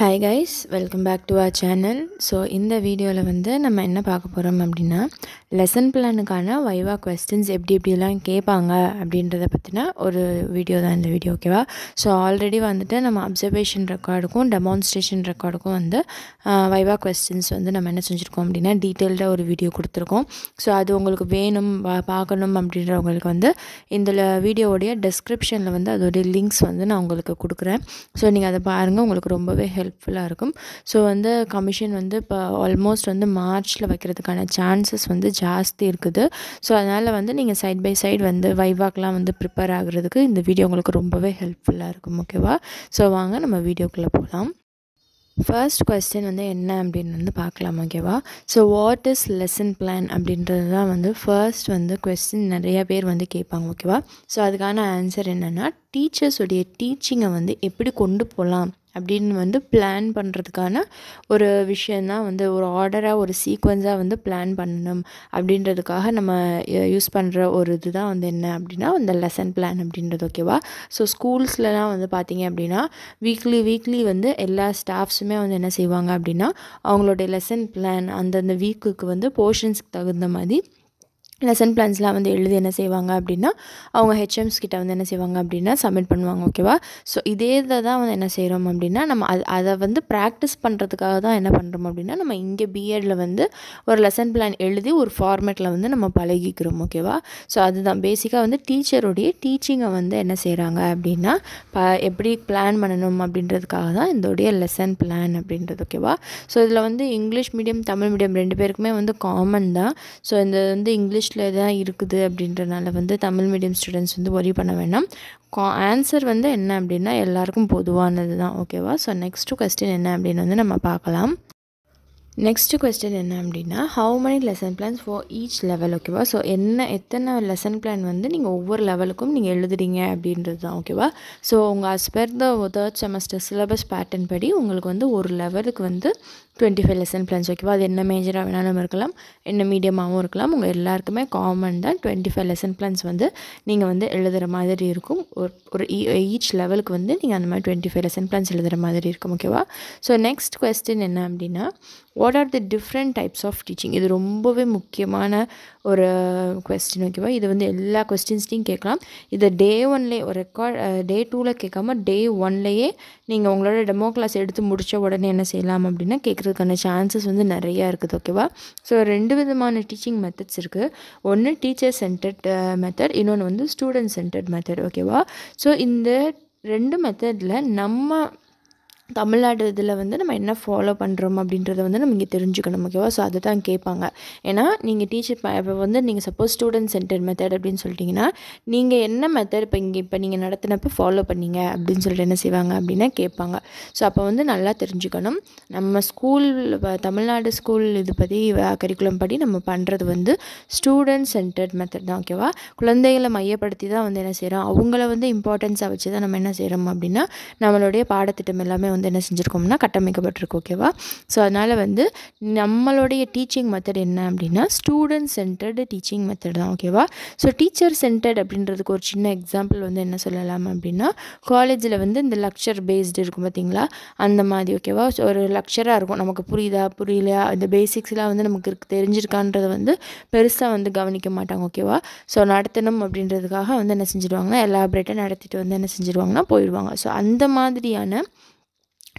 hi guys welcome back to our channel so இந்த வீடியோவில் வந்து நம்ம என்ன பார்க்க போகிறோம் அப்படின்னா லெசன் பிளானுக்கான வைவா கொஸ்டின்ஸ் எப்படி எப்படிலாம் கேட்பாங்க அப்படின்றத பற்றின ஒரு வீடியோ தான் இந்த வீடியோ ஓகேவா ஸோ ஆல்ரெடி வந்துட்டு நம்ம அப்சர்வேஷன் ரெக்கார்டுக்கும் டெமான்ஸ்ட்ரேஷன் ரெக்கார்டுக்கும் வந்து வைவா கொஸ்டின்ஸ் வந்து நம்ம என்ன செஞ்சுருக்கோம் அப்படின்னா டீட்டெயில்டாக ஒரு வீடியோ கொடுத்துருக்கோம் ஸோ அது உங்களுக்கு வேணும் பார்க்கணும் அப்படின்றவங்களுக்கு வந்து இந்த வீடியோடைய டெஸ்கிரிப்ஷனில் வந்து அதோடைய லிங்க்ஸ் வந்து நான் உங்களுக்கு கொடுக்குறேன் ஸோ நீங்கள் அதை பாருங்கள் உங்களுக்கு ரொம்பவே ஹெல்ப்ஃபுல்லாக இருக்கும் ஸோ வந்து கமிஷன் வந்து இப்போ ஆல்மோஸ்ட் வந்து மார்ச்சில் வைக்கிறதுக்கான சான்சஸ் வந்து ஜாஸ்தி இருக்குது ஸோ அதனால் வந்து நீங்கள் சைட் பை சைடு வந்து வைவாக்கெலாம் வந்து ப்ரிப்பேர் ஆகிறதுக்கு இந்த வீடியோ உங்களுக்கு ரொம்பவே ஹெல்ப்ஃபுல்லாக இருக்கும் ஓகேவா ஸோ வாங்க நம்ம வீடியோக்குள்ளே போகலாம் ஃபர்ஸ்ட் கொஸ்டின் வந்து என்ன அப்படின்னு வந்து பார்க்கலாம் ஓகேவா so what is lesson plan அப்படின்றது தான் வந்து ஃபர்ஸ்ட் வந்து கொஸ்டின் நிறையா பேர் வந்து கேட்பாங்க ஓகேவா ஸோ அதுக்கான ஆன்சர் என்னென்னா டீச்சர்ஸுடைய டீச்சிங்கை வந்து எப்படி கொண்டு போகலாம் அப்படின்னு வந்து பிளான் பண்ணுறதுக்கான ஒரு விஷயந்தான் வந்து ஒரு ஆர்டராக ஒரு சீக்வன்ஸாக வந்து பிளான் பண்ணணும் அப்படின்றதுக்காக நம்ம யூஸ் பண்ணுற ஒரு இதுதான் வந்து என்ன அப்படின்னா இந்த லெசன் பிளான் அப்படின்றது ஓகேவா ஸோ ஸ்கூல்ஸ்லலாம் வந்து பார்த்திங்க அப்படின்னா வீக்லி வீக்லி வந்து எல்லா ஸ்டாஃப்ஸுமே வந்து என்ன செய்வாங்க அப்படின்னா அவங்களுடைய லெசன் பிளான் அந்தந்த வீக்குக்கு வந்து போர்ஷன்ஸ்க்கு தகுந்த மாதிரி லெசன் பிளான்ஸ்லாம் வந்து எழுதி என்ன செய்வாங்க அப்படின்னா அவங்க ஹெச்எம்ஸ் கிட்ட வந்து என்ன செய்வாங்க அப்படின்னா சப்மிட் பண்ணுவாங்க ஓகேவா ஸோ இதே இதை தான் வந்து என்ன செய்கிறோம் அப்படின்னா நம்ம அது அதை வந்து ப்ராக்டிஸ் பண்ணுறதுக்காக தான் என்ன பண்ணுறோம் அப்படின்னா நம்ம இங்கே பிஎட்டில் வந்து ஒரு லெசன் பிளான் எழுதி ஒரு ஃபார்மேட்டில் வந்து நம்ம பழகிக்கிறோம் ஓகேவா ஸோ அதுதான் பேசிக்காக வந்து டீச்சருடைய டீச்சிங்கை வந்து என்ன செய்கிறாங்க அப்படின்னா ப எப்படி பிளான் பண்ணணும் அப்படின்றதுக்காக தான் இதோடைய லெசன் பிளான் அப்படின்றது ஓகேவா ஸோ இதில் வந்து இங்கிலீஷ் மீடியம் தமிழ் மீடியம் ரெண்டு பேருக்குமே வந்து காமன் தான் ஸோ இந்த வந்து இங்கிலீஷ் இங்கிலீஷில் தான் இருக்குது அப்படின்றனால வந்து தமிழ் மீடியம் ஸ்டூடெண்ட்ஸ் வந்து ஒரி பண்ண வேண்டாம் கா ஆன்சர் வந்து என்ன அப்படின்னா எல்லாருக்கும் பொதுவானது தான் ஓகேவா ஸோ நெக்ஸ்ட்டு கொஸ்டின் என்ன அப்படின்னு வந்து நம்ம பார்க்கலாம் நெக்ஸ்ட் கொஸ்டின் என்ன அப்படின்னா how many lesson plans for each level ஓகேவா ஸோ என்ன எத்தனை லெசன் பிளான் வந்து நீங்கள் ஒவ்வொரு லெவலுக்கும் நீங்கள் எழுதுறீங்க அப்படின்றது தான் ஓகேவா ஸோ உங்கள் as per the third semester syllabus pattern படி உங்களுக்கு வந்து ஒரு லெவலுக்கு வந்து டுவெண்ட்டி ஃபைவ் லெசன் பிளான்ஸ் ஓகேவா அது என்ன மேஜராக வேணாலும் இருக்கலாம் என்ன மீடியமாகவும் இருக்கலாம் உங்கள் எல்லாருக்குமே காமன் தான் டுவெண்ட்டி ஃபைவ் லெசன் பிளான்ஸ் வந்து நீங்கள் வந்து எழுதுகிற மாதிரி இருக்கும் ஒரு ஒரு ஈச் e, லெவலுக்கு வந்து நீங்கள் அந்த மாதிரி டுவெண்ட்டி ஃபைவ் லெசன் பிளான்ஸ் எழுதுகிற மாதிரி இருக்கும் ஓகேவா ஸோ நெக்ஸ்ட் கொஸ்டின் என்ன அப்படின்னா what are the different types of teaching இது ரொம்பவே முக்கியமான ஒரு கொஸ்டின் uh, ஓகேவா இது வந்து எல்லா கொஸ்டின்ஸ்டையும் கேட்கலாம் இதை டே ஒன்லேயே ஒரு ரெக்கார்ட் டே டூவில் கேட்காம டே ஒன்லேயே நீங்கள் உங்களோட டெமோ கிளாஸ் எடுத்து முடித்த உடனே என்ன செய்யலாம் அப்படின்னா கேட்குறதுக்கான சான்சஸ் வந்து நிறையா இருக்குது ஓகேவா ஸோ ரெண்டு விதமான டீச்சிங் மெத்தட்ஸ் இருக்குது ஒன்று டீச்சர் சென்டர்ட் மெத்தட் இன்னொன்று வந்து ஸ்டூடெண்ட் சென்டர்ட் மெத்தட் ஓகேவா ஸோ இந்த ரெண்டு மெத்தடில் நம்ம தமிழ்நாடு இதில் வந்து நம்ம என்ன ஃபாலோ பண்ணுறோம் அப்படின்றத வந்து நம்ம இங்கே தெரிஞ்சுக்கணும் ஓகேவா ஸோ அதை தான் கேட்பாங்க ஏன்னா நீங்கள் டீச்சர் இப்போ வந்து நீங்கள் சப்போஸ் ஸ்டூடெண்ட் சென்டர் மெத்தட் அப்படின்னு சொல்லிட்டிங்கன்னா நீங்கள் என்ன மெத்தட் இப்போ இங்கே இப்போ நீங்கள் நடத்தினப்போ ஃபாலோ பண்ணீங்க அப்படின்னு சொல்லிட்டு என்ன செய்வாங்க அப்படின்னா கேட்பாங்க ஸோ அப்போ வந்து நல்லா தெரிஞ்சுக்கணும் நம்ம ஸ்கூல் தமிழ்நாடு ஸ்கூல் இது பற்றி கரிக்குலம் படி நம்ம பண்ணுறது வந்து ஸ்டூடெண்ட் சென்டர்ட் மெத்தட் தான் ஓகேவா குழந்தைகளை மையப்படுத்தி தான் வந்து என்ன செய்கிறோம் அவங்கள வந்து இம்பார்ட்டன்ஸாக வச்சு தான் நம்ம என்ன செய்கிறோம் அப்படின்னா நம்மளுடைய பாடத்திட்டம் எல்லாமே வந்து என்ன செஞ்சுருக்கோம்னா கட்டமைக்கப்பட்டிருக்கு ஓகேவா ஸோ அதனால் வந்து நம்மளுடைய டீச்சிங் மெத்தட் என்ன அப்படின்னா ஸ்டூடெண்ட் சென்டர்டு டீச்சிங் மெத்தட் தான் ஓகேவா ஸோ டீச்சர் சென்டர்ட் அப்படின்றதுக்கு ஒரு சின்ன எக்ஸாம்பிள் வந்து என்ன சொல்லலாம் அப்படின்னா காலேஜில் வந்து இந்த லக்சர் பேஸ்டு இருக்கும் பார்த்திங்களா அந்த மாதிரி ஓகேவா ஒரு லக்சராக இருக்கும் நமக்கு புரியுதா புரியலையா இந்த பேசிக்ஸ்லாம் வந்து நமக்கு தெரிஞ்சிருக்கான்றதை வந்து பெருசாக வந்து கவனிக்க மாட்டாங்க ஓகேவா ஸோ நடத்தணும் அப்படின்றதுக்காக வந்து என்ன செஞ்சுருவாங்கன்னா எலாபரேட்டாக நடத்திட்டு வந்து என்ன செஞ்சுருவாங்கன்னா போயிடுவாங்க ஸோ அந்த மாதிரியான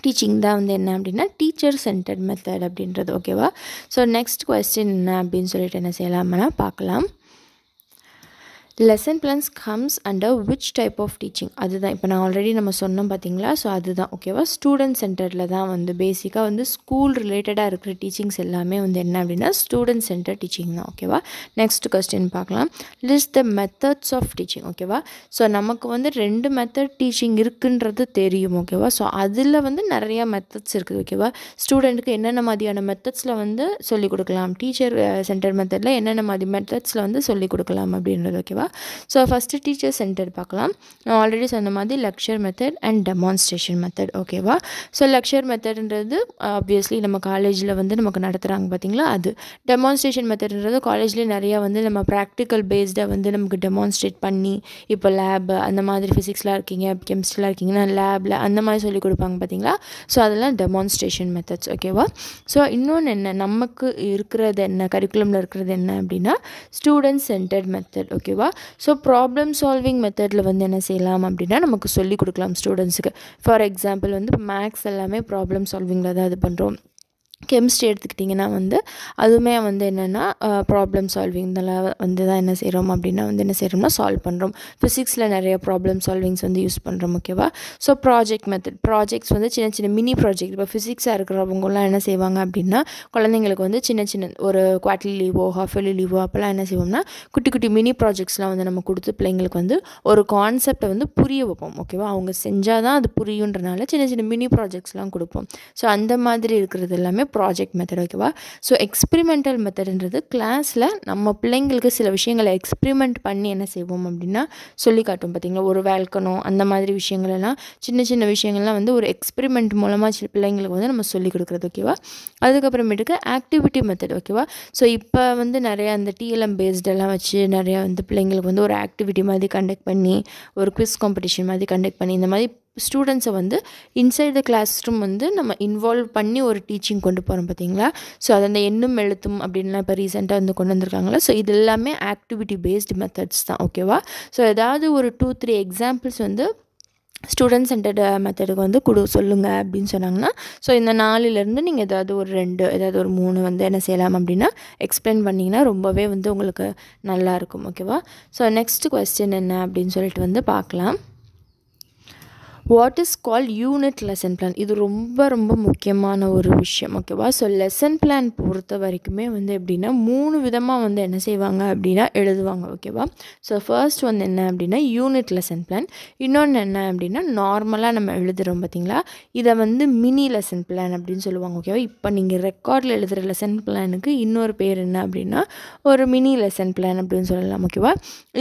டீச்சிங் தான் வந்து என்ன அப்படின்னா டீச்சர் சென்டர்ட் மெத்தட் அப்படின்றது ஓகேவா ஸோ நெக்ஸ்ட் கொஸ்டின் என்ன அப்படின்னு சொல்லிட்டு என்ன செய்யலாம்னா பார்க்கலாம் lesson plans comes under which type of teaching அதுதான் இப்போ நான் ஆல்ரெடி நம்ம சொன்னோம் பார்த்தீங்களா ஸோ அதுதான் ஓகேவா ஸ்டூடெண்ட் சென்டரில் தான் வந்து பேசிக்காக வந்து ஸ்கூல் ரிலேட்டடாக இருக்கிற டீச்சிங்ஸ் எல்லாமே வந்து என்ன அப்படின்னா ஸ்டூடெண்ட் சென்டர் டீச்சிங் தான் ஓகேவா நெக்ஸ்ட் கொஸ்டின் பார்க்கலாம் list the methods of teaching ஓகேவா ஸோ நமக்கு வந்து ரெண்டு மெத்தட் டீச்சிங் இருக்குன்றது தெரியும் ஓகேவா ஸோ அதில் வந்து நிறையா மெத்தட்ஸ் இருக்குது ஓகேவா ஸ்டூடெண்ட்டுக்கு என்னென்ன மாதிரியான மெத்தட்ஸில் வந்து சொல்லிக் கொடுக்கலாம் டீச்சர் சென்டர் மெத்தடில் என்னென்ன மாதிரி மெத்தட்ஸில் வந்து சொல்லிக் கொடுக்கலாம் அப்படின்றது ஓகேவா ஸோ ஃபஸ்ட்டு டீச்சர் சென்டர் பார்க்கலாம் நான் ஆல்ரெடி சொன்ன மாதிரி lecture method and demonstration method ஓகேவா ஸோ லெக்சர் மெத்தட்ன்றது ஆப்வியஸ்லி நம்ம காலேஜில் வந்து நமக்கு நடத்துகிறாங்க பார்த்தீங்களா அது டெமான்ஸ்ட்ரேஷன் மெத்தட்ன்றது காலேஜ்லேயே நிறையா வந்து நம்ம ப்ராக்டிக்கல் பேஸ்டாக வந்து நமக்கு டெமான்ஸ்ட்ரேட் பண்ணி இப்போ லேப் அந்த மாதிரி ஃபிசிக்ஸ்லாம் இருக்கீங்க கெமிஸ்ட்ரிலாம் இருக்கீங்கன்னா லேபில் அந்த மாதிரி சொல்லி கொடுப்பாங்க பார்த்தீங்களா ஸோ அதெல்லாம் டெமான்ஸ்ட்ரேஷன் மெத்தட்ஸ் ஓகேவா ஸோ இன்னொன்று என்ன நமக்கு இருக்கிறது என்ன கரிக்குலமில் இருக்கிறது என்ன அப்படின்னா ஸ்டூடெண்ட் சென்டர்ட் மெத்தட் ஓகேவா ஸோ ப்ராப்ளம் சால்விங் மெத்தடில் வந்து என்ன செய்யலாம் அப்படின்னா நமக்கு சொல்லிக் கொடுக்கலாம் ஸ்டூடெண்ட்ஸுக்கு ஃபார் எக்ஸாம்பிள் வந்து மேக்ஸ் எல்லாமே ப்ராப்ளம் சால்விங்கில் தான் இது பண்ணுறோம் கெமிஸ்ட்ரி எடுத்துக்கிட்டிங்கன்னா வந்து அதுவுமே வந்து என்னென்னா ப்ராப்ளம் சால்விங் இதெல்லாம் வந்து தான் என்ன செய்கிறோம் அப்படின்னா வந்து என்ன செய்கிறோம்னா சால்வ் பண்ணுறோம் ஃபிசிக்ஸில் நிறைய ப்ராப்ளம் சால்விங்ஸ் வந்து யூஸ் பண்ணுறோம் ஓகேவா ஸோ ப்ராஜெக்ட் மெத்தட் ப்ராஜெக்ட்ஸ் வந்து சின்ன சின்ன மினி ப்ராஜெக்ட் இப்போ ஃபிசிக்ஸாக இருக்கிறவங்கலாம் என்ன செய்வாங்க அப்படின்னா குழந்தைங்களுக்கு வந்து சின்ன சின்ன ஒரு குவார்ட்லி லீவோ ஹாஃப் இயர்லி லீவோ அப்போல்லாம் என்ன செய்வோம்னா குட்டி குட்டி மினி ப்ராஜெக்ட்ஸ்லாம் வந்து நம்ம கொடுத்து பிள்ளைங்களுக்கு வந்து ஒரு கான்செப்டை வந்து புரிய வைப்போம் ஓகேவா அவங்க செஞ்சால் தான் அது புரியுன்றனால சின்ன சின்ன மினி ப்ராஜெக்ட்ஸ்லாம் கொடுப்போம் ஸோ அந்த மாதிரி இருக்கிறது எல்லாமே ப்ராஜெக்ட் மெத்தட் ஓகேவா ஸோ எக்ஸ்பிரிமெண்டல் மெத்தடுன்றது கிளாஸில் நம்ம பிள்ளைங்களுக்கு சில விஷயங்களை எக்ஸ்பிரிமெண்ட் பண்ணி என்ன செய்வோம் அப்படின்னா சொல்லி காட்டும் பார்த்திங்களா ஒரு வேல்கனோ அந்த மாதிரி விஷயங்கள்லாம் சின்ன சின்ன விஷயங்கள்லாம் வந்து ஒரு எக்ஸ்பிரிமெண்ட் மூலமாக சில பிள்ளைங்களுக்கு வந்து நம்ம சொல்லிக் கொடுக்குறது ஓகேவா அதுக்கப்புறமேட்டுக்கு ஆக்டிவிட்டி மெத்தட் ஓகேவா ஸோ இப்போ வந்து நிறையா அந்த டிஎல்எம் பேஸ்டெல்லாம் வச்சு நிறையா வந்து பிள்ளைங்களுக்கு வந்து ஒரு ஆக்டிவிட்டி மாதிரி கண்டக்ட் பண்ணி ஒரு குவிஸ் காம்படிஷன் மாதிரி கண்டக்ட் பண்ணி இந்த மாதிரி ஸ்டூடெண்ட்ஸை வந்து இன்சைட் த கிளாஸ் ரூம் வந்து நம்ம இன்வால்வ் பண்ணி ஒரு டீச்சிங் கொண்டு போகிறோம் பார்த்தீங்களா ஸோ அது அந்த எண்ணும் எழுத்தும் அப்படின்லாம் இப்போ ரீசெண்டாக வந்து கொண்டு வந்திருக்காங்களா ஸோ இது எல்லாமே ஆக்டிவிட்டி பேஸ்டு மெத்தட்ஸ் தான் ஓகேவா ஸோ ஏதாவது ஒரு டூ த்ரீ எக்ஸாம்பிள்ஸ் வந்து ஸ்டூடெண்ட் சென்டர்டு மெத்தடுக்கு வந்து கொடு சொல்லுங்கள் அப்படின்னு சொன்னாங்கன்னா ஸோ இந்த நாலுலேருந்து நீங்கள் ஏதாவது ஒரு ரெண்டு ஏதாவது ஒரு மூணு வந்து என்ன செய்யலாம் அப்படின்னா எக்ஸ்பிளைன் பண்ணிங்கன்னா ரொம்பவே வந்து உங்களுக்கு நல்லாயிருக்கும் ஓகேவா ஸோ நெக்ஸ்ட் கொஸ்டின் என்ன அப்படின்னு சொல்லிட்டு வந்து பார்க்கலாம் what is call unit lesson plan இது ரொம்ப ரொம்ப முக்கியமான ஒரு விஷயம் ஓகேவா ஸோ லெசன் பிளான் பொறுத்த வரைக்குமே வந்து எப்படின்னா மூணு விதமாக வந்து என்ன செய்வாங்க அப்படின்னா எழுதுவாங்க ஓகேவா ஸோ ஃபர்ஸ்ட் வந்து என்ன அப்படின்னா யூனிட் லெசன் பிளான் இன்னொன்று என்ன அப்படின்னா நார்மலாக நம்ம எழுதுகிறோம் பார்த்தீங்களா இதை வந்து மினி லெசன் பிளான் அப்படின்னு சொல்லுவாங்க ஓகேவா இப்போ நீங்கள் ரெக்கார்டில் எழுதுகிற லெசன் பிளானுக்கு இன்னொரு பேர் என்ன அப்படின்னா ஒரு மினி லெசன் பிளான் அப்படின்னு சொல்லலாம் ஓகேவா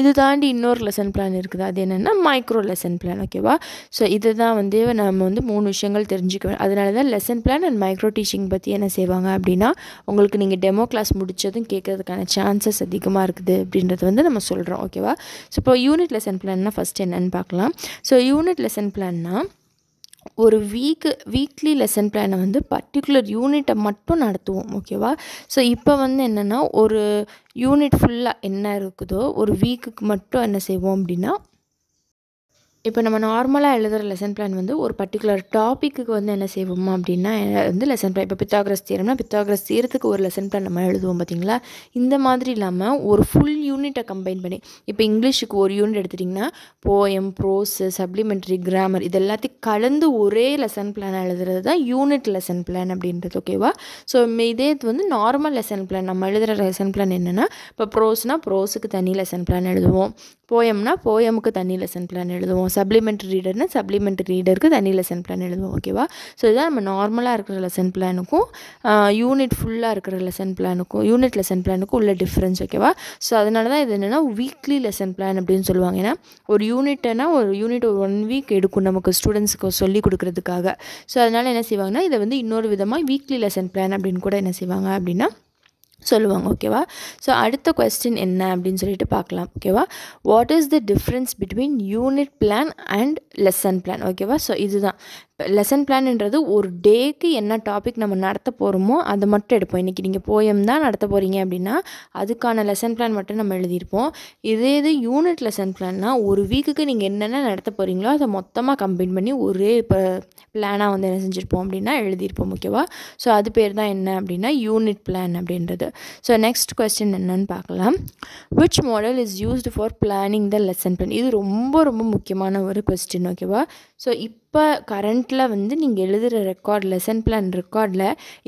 இது தாண்டி இன்னொரு லெசன் பிளான் இருக்குது அது என்னென்னா மைக்ரோ லெசன் பிளான் ஓகேவா ஸோ இதுதான் வந்து நம்ம வந்து மூணு விஷயங்கள் தெரிஞ்சுக்கணும் அதனால தான் lesson plan and micro teaching பற்றி என்ன செய்வாங்க அப்படின்னா உங்களுக்கு நீங்கள் டெமோ கிளாஸ் முடித்ததும் கேட்குறதுக்கான சான்சஸ் அதிகமாக இருக்குது அப்படின்றது வந்து நம்ம சொல்கிறோம் ஓகேவா ஸோ இப்போ யூனிட் லெசன் பிளான்னா ஃபஸ்ட் என்னென்னு பார்க்கலாம் ஸோ யூனிட் லெசன் பிளான்னா ஒரு வீக்கு வீக்லி லெசன் பிளானை வந்து பர்டிகுலர் யூனிட்டை மட்டும் நடத்துவோம் ஓகேவா ஸோ இப்போ வந்து என்னென்னா ஒரு யூனிட் ஃபுல்லாக என்ன இருக்குதோ ஒரு வீக்குக்கு மட்டும் என்ன செய்வோம் அப்படின்னா இப்போ நம்ம நார்மலாக எழுதுகிற லெசன் பிளான் வந்து ஒரு பர்டிகுலர் டாப்பிக்கு வந்து என்ன செய்வோம் அப்படின்னா வந்து லெசன் பிளான் இப்போ பித்தாகிரஸ் தீரம்னா பித்தாகிரஸ் தீரத்துக்கு ஒரு லெசன் பிளான் நம்ம எழுதுவோம் பார்த்திங்களா இந்த மாதிரி இல்லாமல் ஒரு ஃபுல் யூனிட்டை கம்பைன் பண்ணி இப்போ இங்கிலீஷுக்கு ஒரு யூனிட் எடுத்துட்டிங்கன்னா போயம் ப்ரோஸு சப்ளிமெண்ட்ரி கிராமர் இது எல்லாத்தையும் கலந்து ஒரே லெசன் பிளான் எழுதுறது தான் யூனிட் லெசன் பிளான் அப்படின்றது ஓகேவா ஸோ இதே இது வந்து நார்மல் லெசன் பிளான் நம்ம எழுதுகிற லெசன் பிளான் என்னென்னா இப்போ ப்ரோஸ்னால் ப்ரோஸுக்கு தனி லெசன் பிளான் எழுதுவோம் போயம்னா போயமுக்கு தனி லெசன் பிளான் எழுதுவோம் சப்ளிமெண்ட்ரி ரீடர்னு சப்ளிமெண்ட்ரி ரீடருக்கு தனி லெசன் பிளான் எழுதுவோம் ஓகேவா ஸோ இதுதான் நம்ம நார்மலாக இருக்கிற லெசன் பிளானுக்கும் யூனிட் ஃபுல்லாக இருக்கிற லெசன் பிளானுக்கும் யூனிட் லெசன் பிளானுக்கும் உள்ள டிஃப்ரென்ஸ் ஓகேவா ஸோ அதனால தான் இது என்னென்னா வீக்லி லெசன் பிளான் அப்படின்னு சொல்லுவாங்க ஏன்னா ஒரு யூனிட்னா ஒரு யூனிட் ஒரு ஒன் வீக் எடுக்கும் நமக்கு ஸ்டூடெண்ட்ஸ்க்கு சொல்லி கொடுக்குறதுக்காக ஸோ அதனால் என்ன செய்வாங்கன்னா இதை வந்து இன்னொரு விதமாக வீக்லி லெசன் பிளான் அப்படின்னு கூட என்ன செய்வாங்க அப்படின்னா சொல்லுவாங்க ஓகேவா ஸோ அடுத்த கொஸ்டின் என்ன அப்படின்னு சொல்லிட்டு பார்க்கலாம் ஓகேவா what is the difference between unit plan and lesson plan ஓகேவா ஸோ இதுதான் லெசன் பிளான்ன்றது ஒரு டேக்கு என்ன டாபிக் நம்ம நடத்த போகிறோமோ அதை மட்டும் எடுப்போம் இன்றைக்கி நீங்கள் போயம் தான் நடத்த போகிறீங்க அப்படின்னா அதுக்கான லெசன் பிளான் மட்டும் நம்ம எழுதியிருப்போம் இதே இது யூனிட் லெசன் பிளான்னா ஒரு வீக்குக்கு நீங்கள் என்னென்ன நடத்த போகிறீங்களோ அதை மொத்தமாக கம்பைன் பண்ணி ஒரே இப்போ பிளானாக வந்து என்ன செஞ்சுருப்போம் அப்படின்னா எழுதியிருப்போம் ஓகேவா ஸோ அது பேர் தான் என்ன அப்படின்னா யூனிட் பிளான் அப்படின்றது ஸோ நெக்ஸ்ட் கொஸ்டின் என்னன்னு பார்க்கலாம் which model is used for planning the lesson plan இது ரொம்ப ரொம்ப முக்கியமான ஒரு கொஸ்டின் ஓகேவா ஸோ இப்போ இப்போ கரண்ட்டில் வந்து நீங்கள் எழுதுகிற ரெக்கார்ட் லெசன் பிளான் ரெக்கார்டில்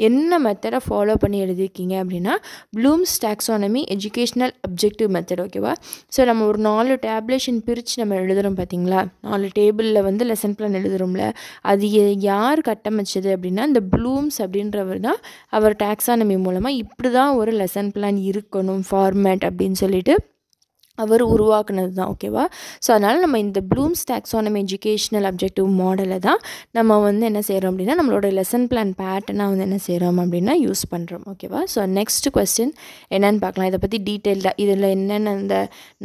என்ன மெத்தடை ஃபாலோ பண்ணி எழுதியிருக்கீங்க அப்படின்னா Bloom's taxonomy educational objective method ஓகேவா ஸோ நம்ம ஒரு நாலு டேப்லேஷன் பிரித்து நம்ம எழுதுகிறோம் பார்த்தீங்களா நாலு டேபிளில் வந்து லெசன் பிளான் எழுதுகிறோம்ல அது யார் கட்டமைச்சது அப்படின்னா இந்த ப்ளூம்ஸ் அப்படின்றவர் தான் அவர் டாக்ஸானமி மூலமாக இப்படி தான் ஒரு லெசன் பிளான் இருக்கணும் ஃபார்மேட் அப்படின்னு சொல்லிட்டு அவர் உருவாக்குனது தான் ஓகேவா ஸோ அதனால் நம்ம இந்த ப்ளூம்ஸ் டேக்ஸானம் எஜுகேஷ்னல் அப்ஜெக்டிவ் மாடலை தான் நம்ம வந்து என்ன செய்கிறோம் அப்படின்னா நம்மளோட லெசன் பிளான் பேட்டர்னாக வந்து என்ன செய்கிறோம் அப்படின்னா யூஸ் பண்ணுறோம் ஓகேவா ஸோ நெக்ஸ்ட் கொஸ்டின் என்னென்னு பார்க்கலாம் இதை பற்றி டீட்டெயில்டாக இதில் என்னென்ன இந்த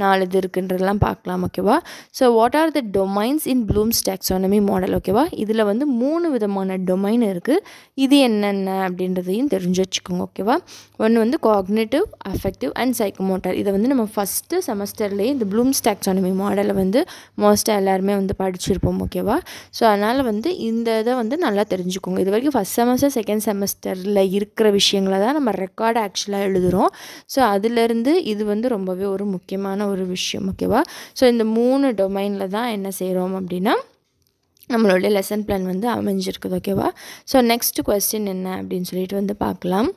நாலு இது இருக்குன்றதெல்லாம் பார்க்கலாம் ஓகேவா so what are the domains in Bloom's taxonomy model ஓகேவா இதில் வந்து மூணு விதமான டொமைன் இருக்குது இது என்னென்ன அப்படின்றதையும் தெரிஞ்சு வச்சுக்கோங்க ஓகேவா ஒன்று வந்து காக்னேட்டிவ் அஃபெக்டிவ் அண்ட் சைக்கோமோட்டர் இதை வந்து நம்ம ஃபஸ்ட்டு செமஸ்டர்லேயே இந்த ப்ளூம் ஸ்டாக்சானமி மாடலை வந்து மோஸ்ட்டாக எல்லாருமே வந்து படிச்சிருப்போம் ஓகேவா ஸோ அதனால் வந்து இந்த இதை வந்து நல்லா தெரிஞ்சுக்கோங்க இது வரைக்கும் ஃபஸ்ட் செமஸ்டர் செகண்ட் செமஸ்டரில் இருக்கிற விஷயங்களை தான் நம்ம ரெக்கார்டு ஆக்சுவலாக எழுதுகிறோம் ஸோ அதுலேருந்து இது வந்து ரொம்பவே ஒரு முக்கியமான ஒரு விஷயம் ஓகேவா ஸோ இந்த மூணு டொமைனில் தான் என்ன செய்கிறோம் அப்படின்னா நம்மளுடைய லெசன் பிளான் வந்து அமைஞ்சிருக்குது ஓகேவா ஸோ நெக்ஸ்ட் கொஸ்டின் என்ன அப்படின்னு சொல்லிட்டு வந்து பார்க்கலாம்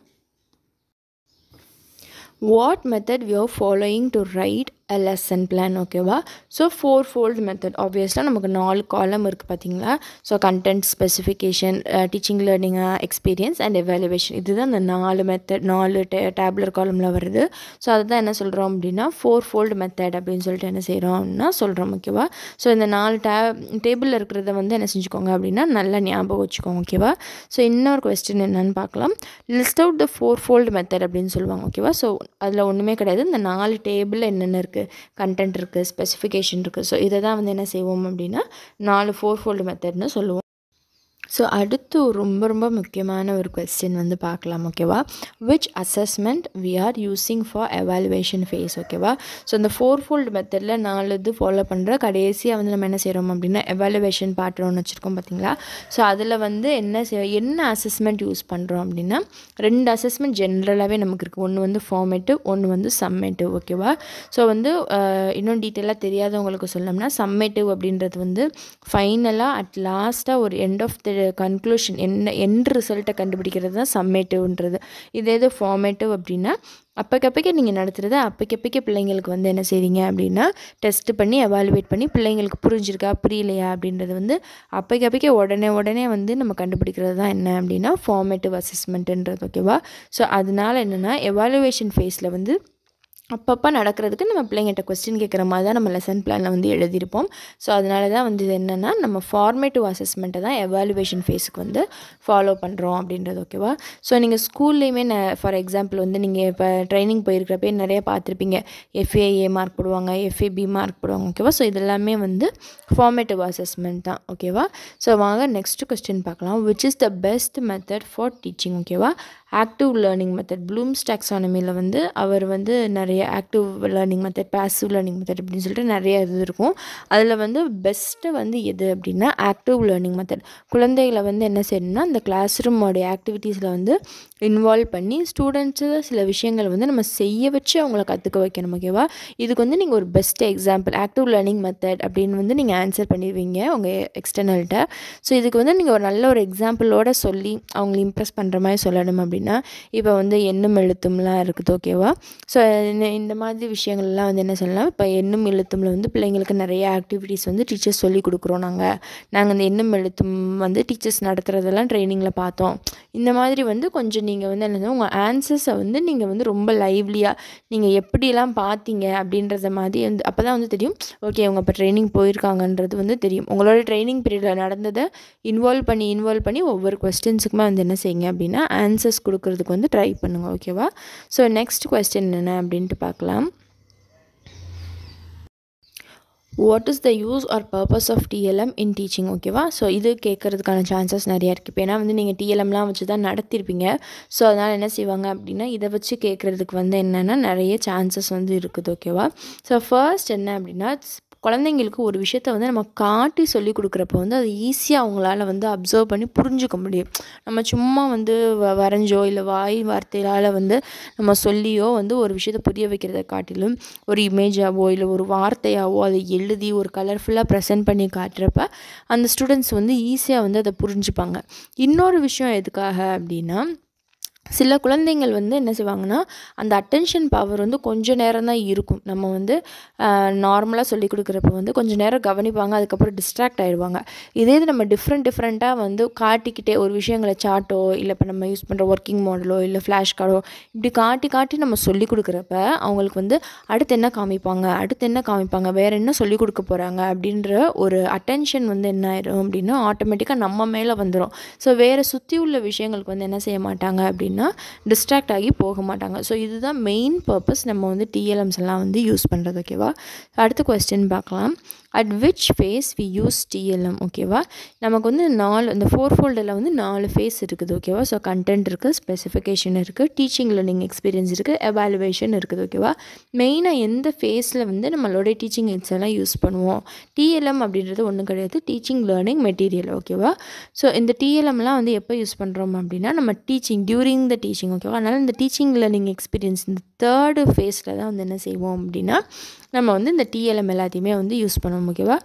what method we are following to write lesson plan ஓகேவா ஸோ ஃபோர் ஃபோல்டு மெத்தட் ஆப்வியஸ்லாக நமக்கு நாலு காலம் இருக்குது பார்த்தீங்களா so content specification teaching learning experience and evaluation இதுதான் அந்த நாலு மெத்தட் நாலு டே டேப்லர் காலமில் வருது ஸோ அதை தான் என்ன சொல்கிறோம் அப்படின்னா ஃபோர் ஃபோல்டு மெத்தட் அப்படின்னு சொல்லிட்டு என்ன செய்கிறோம்னா சொல்கிறோம் ஓகேவா ஸோ இந்த நாலு டே டேபிளில் இருக்கிறத வந்து என்ன செஞ்சுக்கோங்க அப்படின்னா நல்லா ஞாபகம் வச்சுக்கோங்க ஓகேவா ஸோ இன்னொரு கொஸ்டின் என்னென்னு பார்க்கலாம் list out the four fold method அப்படின்னு சொல்லுவாங்க ஓகேவா ஸோ அதில் ஒன்றுமே கிடையாது இந்த நாலு டேபிளில் என்னென்ன இருக்குது இருக்குது கண்டென்ட் இருக்குது ஸ்பெசிஃபிகேஷன் இருக்குது ஸோ இதை தான் வந்து என்ன செய்வோம் அப்படின்னா நாலு ஃபோர் ஃபோல்டு மெத்தட்னு சொல்லுவோம் ஸோ அடுத்து ரொம்ப ரொம்ப முக்கியமான ஒரு கொஸ்டின் வந்து பார்க்கலாம் ஓகேவா which assessment we are using for evaluation phase ஓகேவா ஸோ அந்த ஃபோர் ஃபோல்டு மெத்தடில் நாலு இது ஃபாலோ பண்ணுற கடைசியாக வந்து நம்ம என்ன செய்கிறோம் அப்படின்னா எவாலுவேஷன் பார்ட் ஒன்று வச்சுருக்கோம் பார்த்தீங்களா ஸோ அதில் வந்து என்ன செய் என்ன அசஸ்மெண்ட் யூஸ் பண்ணுறோம் அப்படின்னா ரெண்டு அசஸ்மெண்ட் ஜென்ரலாகவே நமக்கு இருக்குது ஒன்று வந்து ஃபார்மேட்டிவ் ஒன்று வந்து சம்மேட்டிவ் ஓகேவா ஸோ வந்து இன்னும் டீட்டெயிலாக தெரியாதவங்களுக்கு சொல்லணும்னா சம்மேட்டிவ் அப்படின்றது வந்து ஃபைனலாக அட் லாஸ்ட்டாக ஒரு எண்ட் ஆஃப் த கன்க்ளூஷன் என்ன என் ரிசல்ட்டை கண்டுபிடிக்கிறது தான் சம்மேட்டிவ்ன்றது இதே எது ஃபார்மேட்டிவ் அப்படின்னா அப்பக்கப்பைக்கு நீங்கள் நடத்துகிறத அப்பக்கப்பைக்கு பிள்ளைங்களுக்கு வந்து என்ன செய்கிறீங்க அப்படின்னா டெஸ்ட் பண்ணி அவாலுவேட் பண்ணி பிள்ளைங்களுக்கு புரிஞ்சிருக்கா புரியலையா அப்படின்றது வந்து அப்பக்கப்பைக்கு உடனே உடனே வந்து நம்ம கண்டுபிடிக்கிறது தான் என்ன அப்படின்னா ஃபார்மேட்டிவ் அசஸ்மெண்ட்டுன்றது ஓகேவா ஸோ அதனால் என்னென்னா எவாலுவேஷன் ஃபேஸில் வந்து அப்பப்போ நடக்கிறதுக்கு நம்ம பிள்ளைங்கிட்ட கொஸ்டின் கேட்குற மாதிரி தான் நம்ம லெசன் பிளானில் வந்து எழுதியிருப்போம் ஸோ அதனால தான் வந்து இது என்னென்னா நம்ம ஃபார்மேட்டிவ் அசஸ்மெண்ட்டை தான் எவாலுவேஷன் ஃபேஸுக்கு வந்து ஃபாலோ பண்ணுறோம் அப்படின்றது ஓகேவா ஸோ நீங்கள் ஸ்கூல்லேயுமே ந ஃபார் எக்ஸாம்பிள் வந்து நீங்கள் இப்போ ட்ரைனிங் போயிருக்கிறப்பே நிறைய பார்த்துருப்பீங்க எஃப்ஏஏ மார்க் போடுவாங்க எஃப்ஏபி மார்க் போடுவாங்க ஓகேவா ஸோ இதெல்லாமே வந்து ஃபார்மேட்டிவ் அசஸ்மெண்ட் தான் ஓகேவா ஸோ வாங்க நெக்ஸ்ட் கொஸ்டின் பார்க்கலாம் which is the best method for teaching ஓகேவா ஆக்டிவ் லேர்னிங் மெத்தட் ப்ளூம்ஸ் டாக்ஸானமியில் வந்து அவர் வந்து நிறைய active learning method passive learning method அப்படின்னு சொல்லிட்டு நிறைய இது இருக்கும் அதில் வந்து பெஸ்ட்டு வந்து எது அப்படின்னா ஆக்டிவ் லேர்னிங் மெத்தட் குழந்தைகளை வந்து என்ன செய்யணும்னா அந்த கிளாஸ் ரூமோடைய ஆக்டிவிட்டீஸில் வந்து இன்வால்வ் பண்ணி ஸ்டூடெண்ட்ஸு சில விஷயங்கள் வந்து நம்ம செய்ய வச்சு அவங்கள கற்றுக்க வைக்கணும் ஓகேவா இதுக்கு வந்து நீங்கள் ஒரு best example active learning method அப்படின்னு வந்து நீங்கள் ஆன்சர் பண்ணிடுவீங்க உங்கள் எக்ஸ்டர்னல்கிட்ட ஸோ இதுக்கு வந்து நீங்கள் ஒரு நல்ல ஒரு எக்ஸாம்பிளோட சொல்லி அவங்களை இம்ப்ரெஸ் பண்ணுற மாதிரி சொல்லணும் அப்படின்னு அப்படின்னா இப்போ வந்து எண்ணும் எழுத்தும்லாம் இருக்குது ஓகேவா ஸோ இந்த மாதிரி விஷயங்கள்லாம் வந்து என்ன சொல்லலாம் இப்போ எண்ணும் எழுத்தும்ல வந்து பிள்ளைங்களுக்கு நிறைய ஆக்டிவிட்டீஸ் வந்து டீச்சர்ஸ் சொல்லி கொடுக்குறோம் நாங்கள் நாங்கள் இந்த எண்ணும் எழுத்தும் வந்து டீச்சர்ஸ் நடத்துகிறதெல்லாம் ட்ரைனிங்கில் பார்த்தோம் இந்த மாதிரி வந்து கொஞ்சம் நீங்கள் வந்து என்ன உங்கள் ஆன்சர்ஸை வந்து நீங்கள் வந்து ரொம்ப லைவ்லியாக நீங்கள் எப்படிலாம் பார்த்தீங்க அப்படின்றத மாதிரி வந்து அப்போ தான் வந்து தெரியும் ஓகே அவங்க இப்போ ட்ரைனிங் போயிருக்காங்கன்றது வந்து தெரியும் உங்களோட ட்ரைனிங் பீரியடில் நடந்ததை இன்வால்வ் பண்ணி இன்வால்வ் பண்ணி ஒவ்வொரு கொஸ்டின்ஸுக்குமே வந்து என்ன செய்யுங்க அப்படின்னா ஆன்சர்ஸ் கொடுக்குறதுக்கு வந்து ட்ரை பண்ணுங்கள் ஓகேவா ஸோ நெக்ஸ்ட் கொஸ்டின் என்ன அப்படின்ட்டு பார்க்கலாம் what is the use or purpose of TLM in teaching ஓகேவா ஸோ இது கேட்குறதுக்கான சான்சஸ் நிறையா இருக்குது இப்போ ஏன்னா வந்து நீங்கள் டிஎல்எம்லாம் வச்சு தான் நடத்திருப்பீங்க ஸோ அதனால் என்ன செய்வாங்க அப்படின்னா இதை வச்சு கேட்குறதுக்கு வந்து என்னென்னா நிறைய சான்சஸ் வந்து இருக்குது ஓகேவா ஸோ ஃபர்ஸ்ட் என்ன அப்படின்னா குழந்தைங்களுக்கு ஒரு விஷயத்த வந்து நம்ம காட்டி சொல்லி கொடுக்குறப்ப வந்து அது ஈஸியாக அவங்களால வந்து அப்சர்வ் பண்ணி புரிஞ்சுக்க முடியும் நம்ம சும்மா வந்து வ வரைஞ்சோ இல்லை வாய் வார்த்தையால் வந்து நம்ம சொல்லியோ வந்து ஒரு விஷயத்தை புரிய வைக்கிறத காட்டிலும் ஒரு இமேஜாவோ இல்லை ஒரு வார்த்தையாவோ அதை எழுதி ஒரு கலர்ஃபுல்லாக ப்ரெசென்ட் பண்ணி காட்டுறப்ப அந்த ஸ்டூடெண்ட்ஸ் வந்து ஈஸியாக வந்து அதை புரிஞ்சுப்பாங்க இன்னொரு விஷயம் எதுக்காக அப்படின்னா சில குழந்தைங்கள் வந்து என்ன செய்வாங்கன்னா அந்த அட்டென்ஷன் பவர் வந்து கொஞ்சம் நேரம் தான் இருக்கும் நம்ம வந்து நார்மலாக சொல்லிக் கொடுக்குறப்ப வந்து கொஞ்சம் நேரம் கவனிப்பாங்க அதுக்கப்புறம் டிஸ்ட்ராக்ட் ஆகிடுவாங்க இதே இது நம்ம டிஃப்ரெண்ட் டிஃப்ரெண்ட்டாக வந்து காட்டிக்கிட்டே ஒரு விஷயங்களை சாட்டோ இல்லை இப்போ நம்ம யூஸ் பண்ணுற ஒர்க்கிங் மாடலோ இல்லை ஃப்ளாஷ் கார்டோ இப்படி காட்டி காட்டி நம்ம சொல்லிக் கொடுக்குறப்ப அவங்களுக்கு வந்து அடுத்து என்ன காமிப்பாங்க அடுத்து என்ன காமிப்பாங்க வேறு என்ன சொல்லிக் கொடுக்க போகிறாங்க அப்படின்ற ஒரு அட்டென்ஷன் வந்து என்ன ஆயிடும் அப்படின்னா ஆட்டோமேட்டிக்காக நம்ம மேலே வந்துடும் ஸோ வேறு சுற்றி உள்ள விஷயங்களுக்கு வந்து என்ன செய்ய மாட்டாங்க அப்படின்னு அப்படின்னா டிஸ்ட்ராக்ட் ஆகி போக மாட்டாங்க ஸோ இதுதான் மெயின் பர்பஸ் நம்ம வந்து டிஎல்எம்ஸ் எல்லாம் வந்து யூஸ் பண்ணுறது ஓகேவா அடுத்த கொஸ்டின் பார்க்கலாம் at which phase we use TLM ஓகேவா நமக்கு வந்து நாலு இந்த ஃபோர் ஃபோல்டில் வந்து நாலு ஃபேஸ் இருக்குது ஓகேவா ஸோ கண்டென்ட் இருக்குது ஸ்பெசிஃபிகேஷன் இருக்குது டீச்சிங் லேர்னிங் எக்ஸ்பீரியன்ஸ் இருக்குது எவாலுவேஷன் இருக்குது ஓகேவா மெயினாக எந்த ஃபேஸில் வந்து நம்மளோட டீச்சிங் எட்ஸ் எல்லாம் யூஸ் பண்ணுவோம் டிஎல்எம் அப்படின்றது ஒன்றும் கிடையாது டீச்சிங் லேர்னிங் மெட்டீரியல் ஓகேவா ஸோ இந்த டிஎல்எம்லாம் வந்து எப்போ யூஸ் பண்ணுறோம் அப்படின்னா நம்ம டீச்சிங் டியூரிங் த டீச்சிங் ஓகேவா அதனால் இந்த டீச்சிங் லேர்னிங் எக்ஸ்பீரியன்ஸ் இந்த தேர்டு ஃபேஸில் தான் வந்து என்ன செய்வோம் அப்படின்னா நம்ம வந்து இந்த டிஎல்எம் எல்லாத்தையுமே வந்து யூஸ் பண்ணுவோம் ஓகேவா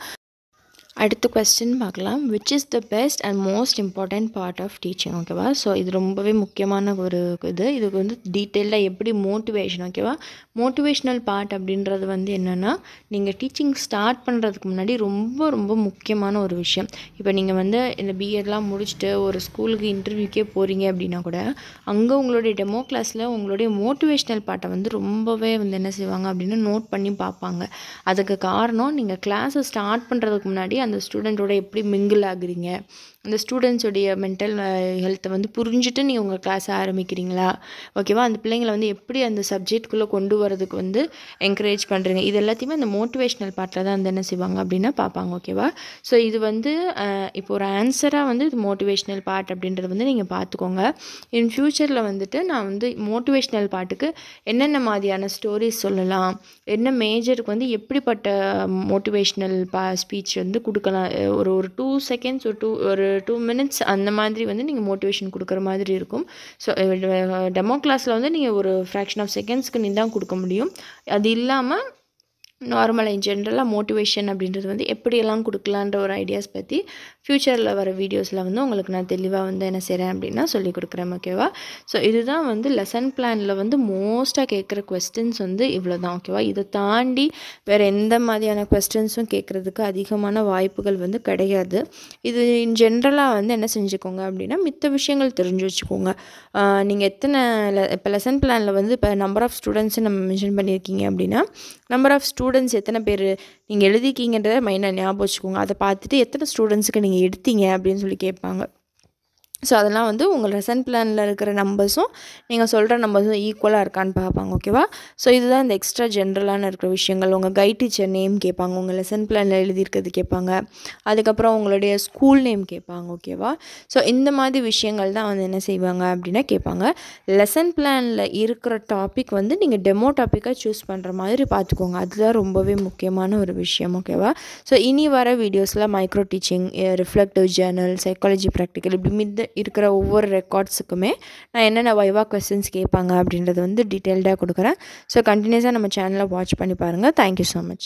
அடுத்த கொஸ்டின் பார்க்கலாம் which is the best and most important part of teaching ஓகேவா ஸோ இது ரொம்பவே முக்கியமான ஒரு இது இதுக்கு வந்து டீட்டெயிலாக எப்படி மோட்டிவேஷன் ஓகேவா மோட்டிவேஷ்னல் பார்ட் அப்படின்றது வந்து என்னென்னா நீங்கள் டீச்சிங் ஸ்டார்ட் பண்ணுறதுக்கு முன்னாடி ரொம்ப ரொம்ப முக்கியமான ஒரு விஷயம் இப்போ நீங்கள் வந்து இந்த பிஎட்லாம் முடிச்சுட்டு ஒரு ஸ்கூலுக்கு இன்டர்வியூக்கே போகிறீங்க அப்படின்னா கூட அங்கே உங்களுடைய டெமோ கிளாஸில் உங்களுடைய மோட்டிவேஷ்னல் பாட்டை வந்து ரொம்பவே வந்து என்ன செய்வாங்க அப்படின்னு நோட் பண்ணி பார்ப்பாங்க அதுக்கு காரணம் நீங்கள் கிளாஸை ஸ்டார்ட் பண்ணுறதுக்கு முன்னாடி அந்த ஸ்டூடெண்ட்டோட எப்படி மிங்கிள் ஆகுறீங்க அந்த ஸ்டூடெண்ட்ஸோடைய மென்டல் ஹெல்த்தை வந்து புரிஞ்சுட்டு நீங்கள் உங்கள் கிளாஸை ஆரம்பிக்கிறீங்களா ஓகேவா அந்த பிள்ளைங்களை வந்து எப்படி அந்த சப்ஜெக்ட்குள்ளே கொண்டு வரதுக்கு வந்து என்கரேஜ் பண்ணுறீங்க இது எல்லாத்தையுமே அந்த மோட்டிவேஷ்னல் பார்ட்டில் தான் வந்து என்ன செய்வாங்க அப்படின்னா பார்ப்பாங்க ஓகேவா ஸோ இது வந்து இப்போ ஒரு ஆன்சராக வந்து இது மோட்டிவேஷ்னல் பார்ட் அப்படின்றத வந்து நீங்கள் பார்த்துக்கோங்க இன் ஃப்யூச்சரில் வந்துட்டு நான் வந்து மோட்டிவேஷ்னல் பாட்டுக்கு என்னென்ன மாதிரியான ஸ்டோரிஸ் சொல்லலாம் என்ன மேஜருக்கு வந்து எப்படிப்பட்ட மோட்டிவேஷ்னல் பா ஸ்பீச் வந்து கொடுக்கலாம் ஒரு ஒரு டூ செகண்ட்ஸ் ஒரு டூ ஒரு டூ மினிட்ஸ் அந்த மாதிரி வந்து நீங்கள் மோட்டிவேஷன் கொடுக்குற மாதிரி இருக்கும் ஸோ டெமோ கிளாஸில் வந்து நீங்கள் ஒரு ஃப்ராக்ஷன் ஆஃப் செகண்ட்ஸ்க்கு நீ தான் கொடுக்க முடியும் அது இல்லாமல் நார்மலாக இன் ஜென்ரலாக மோட்டிவேஷன் அப்படின்றது வந்து எப்படியெல்லாம் கொடுக்கலான்ற ஒரு ஐடியாஸ் பற்றி ஃப்யூச்சரில் வர வீடியோஸில் வந்து உங்களுக்கு நான் தெளிவாக வந்து என்ன செய்கிறேன் அப்படின்னா சொல்லி கொடுக்குறேன் ஓகேவா ஸோ இதுதான் வந்து லெசன் பிளானில் வந்து மோஸ்ட்டாக கேட்குற கொஸ்டின்ஸ் வந்து இவ்வளோ தான் ஓகேவா இதை தாண்டி வேறு எந்த மாதிரியான கொஸ்டின்ஸும் கேட்குறதுக்கு அதிகமான வாய்ப்புகள் வந்து கிடையாது இது இன் ஜென்ரலாக வந்து என்ன செஞ்சுக்கோங்க அப்படின்னா மித்த விஷயங்கள் தெரிஞ்சு வச்சுக்கோங்க நீங்கள் எத்தனை இப்போ லெசன் பிளானில் வந்து இப்போ நம்பர் ஆஃப் ஸ்டூடெண்ட்ஸு நம்ம மென்ஷன் பண்ணியிருக்கீங்க அப்படின்னா நம்பர் ஆஃப் ஸ்டூடெண்ட்ஸ் எத்தனை பேர் நீங்கள் எழுதிக்கிங்கன்றதை மைண்டாக ஞாபகம் வச்சுக்கோங்க அதை பார்த்துட்டு எத்தனை ஸ்டூடெண்ட்ஸுக்கு நீங்கள் எடுத்தீங்க அப்படின்னு சொல்லி கேட்பாங்க ஸோ அதெல்லாம் வந்து உங்கள் லெசன் பிளானில் இருக்கிற நம்பர்ஸும் நீங்கள் சொல்கிற நம்பர்ஸும் ஈக்குவலாக இருக்கான்னு பார்ப்பாங்க ஓகேவா ஸோ இதுதான் இந்த எக்ஸ்ட்ரா ஜென்ரலான இருக்கிற விஷயங்கள் உங்கள் கைட் டீச்சர் நேம் கேட்பாங்க உங்கள் லெசன் பிளானில் எழுதியிருக்கிறது கேட்பாங்க அதுக்கப்புறம் உங்களுடைய ஸ்கூல் நேம் கேட்பாங்க ஓகேவா ஸோ இந்த மாதிரி விஷயங்கள் தான் வந்து என்ன செய்வாங்க அப்படின்னா கேட்பாங்க லெசன் பிளானில் இருக்கிற டாபிக் வந்து நீங்கள் டெமோ டாப்பிக்காக சூஸ் பண்ணுற மாதிரி பார்த்துக்கோங்க அதுதான் ரொம்பவே முக்கியமான ஒரு விஷயம் ஓகேவா ஸோ இனி வர வீடியோஸில் micro teaching reflective journal psychology practical இப்படி மித்த இருக்கிற ஒவ்வொரு ரெக்கார்ட்ஸுக்குமே நான் என்னென்ன வைவா கொஸ்டின்ஸ் கேட்பாங்க அப்படின்றது வந்து டீட்டெயில்டாக கொடுக்குறேன் ஸோ கண்டினியூஸாக நம்ம சேனலை வாட்ச் பண்ணி பாருங்கள் தேங்க்யூ ஸோ மச்